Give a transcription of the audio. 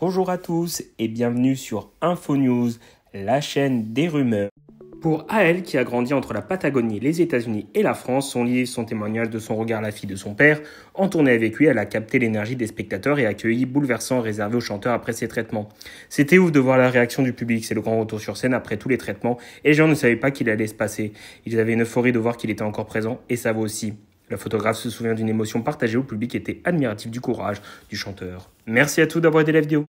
Bonjour à tous et bienvenue sur InfoNews, la chaîne des rumeurs. Pour Ael qui a grandi entre la Patagonie, les États-Unis et la France, son livre, son témoignage de son regard la fille de son père, en tournée avec lui, elle a capté l'énergie des spectateurs et accueilli bouleversant réservé aux chanteurs après ses traitements. C'était ouf de voir la réaction du public, c'est le grand retour sur scène après tous les traitements, et les gens ne savaient pas qu'il allait se passer. Ils avaient une euphorie de voir qu'il était encore présent, et ça vaut aussi. La photographe se souvient d'une émotion partagée au public était admiratif du courage du chanteur. Merci à tous d'avoir aidé la vidéo.